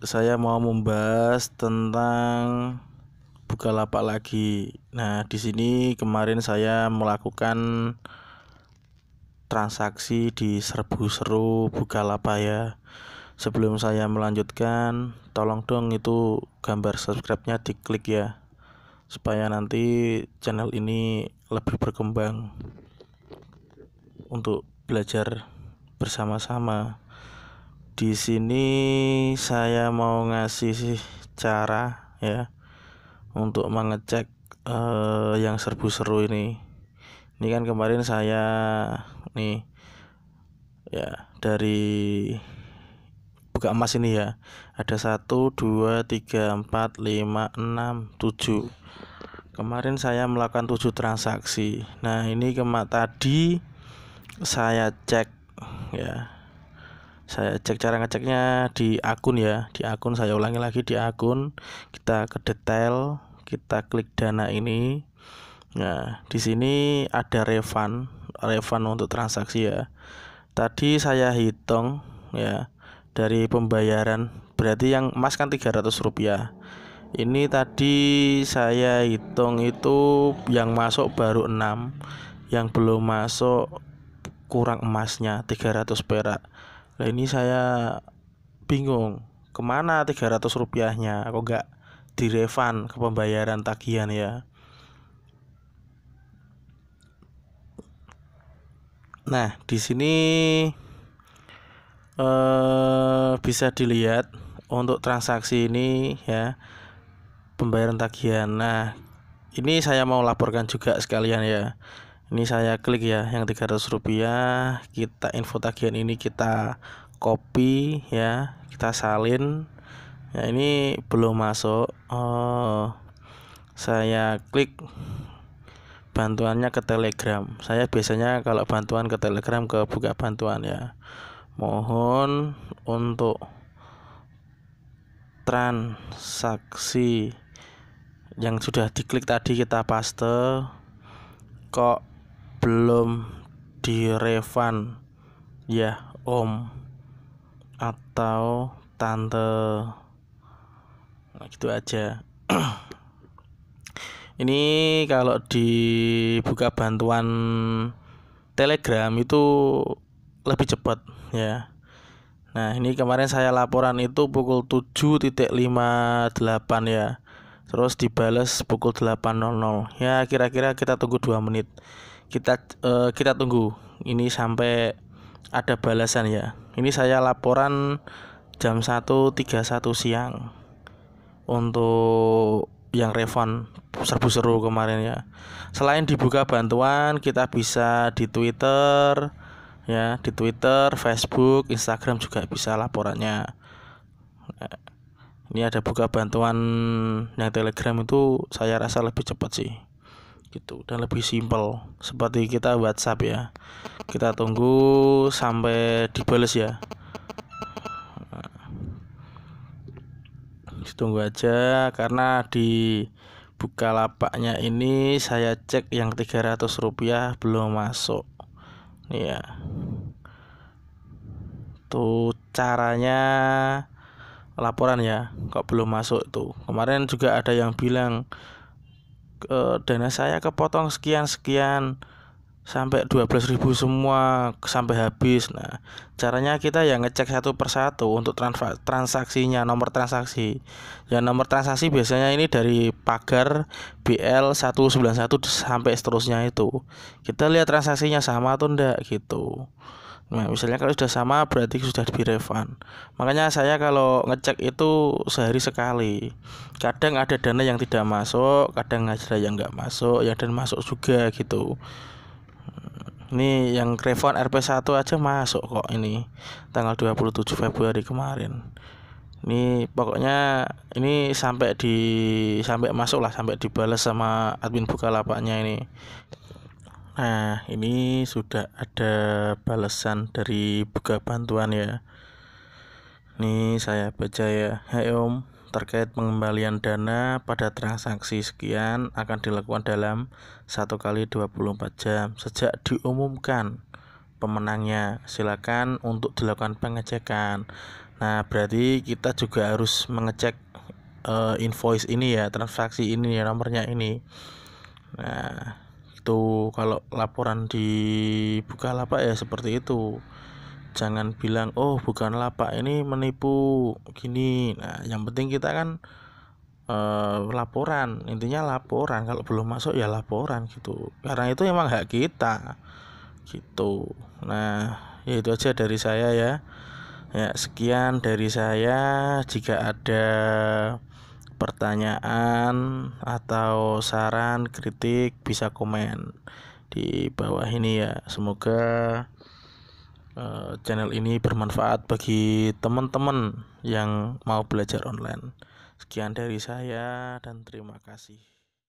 saya mau membahas tentang buka lapak lagi. Nah, di sini kemarin saya melakukan transaksi di serbu seru buka lapak ya. Sebelum saya melanjutkan, tolong dong itu gambar subscribe-nya diklik ya. Supaya nanti channel ini lebih berkembang untuk belajar bersama-sama di sini saya mau ngasih sih cara ya untuk mengecek uh, yang serbu seru ini ini kan kemarin saya nih ya dari buka emas ini ya ada 1 2 3 4 5 6 7 kemarin saya melakukan 7 transaksi nah ini kemak tadi saya cek ya saya cek cara ngeceknya di akun ya di akun saya ulangi lagi di akun kita ke detail kita klik dana ini nah di sini ada refund refund untuk transaksi ya tadi saya hitung ya dari pembayaran berarti yang emas kan 300 rupiah ini tadi saya hitung itu yang masuk baru 6 yang belum masuk kurang emasnya 300 perak Nah ini saya bingung kemana 300 rupiahnya kok gak direvan ke pembayaran tagihan ya nah di sini eh, bisa dilihat untuk transaksi ini ya pembayaran tagihan nah ini saya mau laporkan juga sekalian ya ini saya klik ya yang 300 rupiah kita info tagihan ini kita copy ya kita salin ya ini belum masuk oh saya klik bantuannya ke telegram saya biasanya kalau bantuan ke telegram ke buka bantuan ya mohon untuk transaksi yang sudah diklik tadi kita paste kok belum direvan ya om atau tante nah, gitu aja ini kalau dibuka bantuan telegram itu lebih cepat ya Nah ini kemarin saya laporan itu pukul 7.58 ya Terus dibales pukul 8.00 Ya kira-kira kita tunggu 2 menit kita uh, kita tunggu ini sampai ada balasan ya ini saya laporan jam 1.31 siang untuk yang refund serbu seru kemarin ya selain dibuka bantuan kita bisa di Twitter ya di Twitter, Facebook, Instagram juga bisa laporannya ini ada buka bantuan yang Telegram itu saya rasa lebih cepat sih gitu dan lebih simpel seperti kita WhatsApp ya kita tunggu sampai dibales ya tunggu aja karena di lapaknya ini saya cek yang 300 rupiah belum masuk nih ya tuh caranya laporan ya kok belum masuk tuh kemarin juga ada yang bilang e, dana saya kepotong sekian sekian sampai dua belas ribu semua sampai habis. Nah, caranya kita ya ngecek satu persatu untuk transaksinya, nomor transaksi. Ya nomor transaksi biasanya ini dari pagar BL191 sampai seterusnya itu. Kita lihat transaksinya sama atau enggak gitu. Nah, misalnya kalau sudah sama berarti sudah di refund. Makanya saya kalau ngecek itu sehari sekali. Kadang ada dana yang tidak masuk, kadang ada yang nggak masuk, ya dan masuk juga gitu. Ini yang refund RP1 aja masuk kok ini tanggal 27 Februari kemarin. Ini pokoknya ini sampai di sampai masuk lah sampai dibales sama admin Bukalapaknya ini. Nah, ini sudah ada balasan dari Buka Bantuan ya. Ini saya baca ya. Hai hey Om, terkait pengembalian dana pada transaksi sekian akan dilakukan dalam 1 kali 24 jam sejak diumumkan pemenangnya. Silakan untuk dilakukan pengecekan. Nah, berarti kita juga harus mengecek uh, invoice ini ya, transaksi ini ya, nomornya ini. Nah, itu kalau laporan di lapak ya seperti itu jangan bilang oh bukan lapak ini menipu gini nah yang penting kita kan eh, laporan intinya laporan kalau belum masuk ya laporan gitu karena itu emang hak kita gitu nah ya itu aja dari saya ya ya sekian dari saya jika ada pertanyaan atau saran, kritik bisa komen di bawah ini ya. Semoga eh, channel ini bermanfaat bagi teman-teman yang mau belajar online. Sekian dari saya dan terima kasih.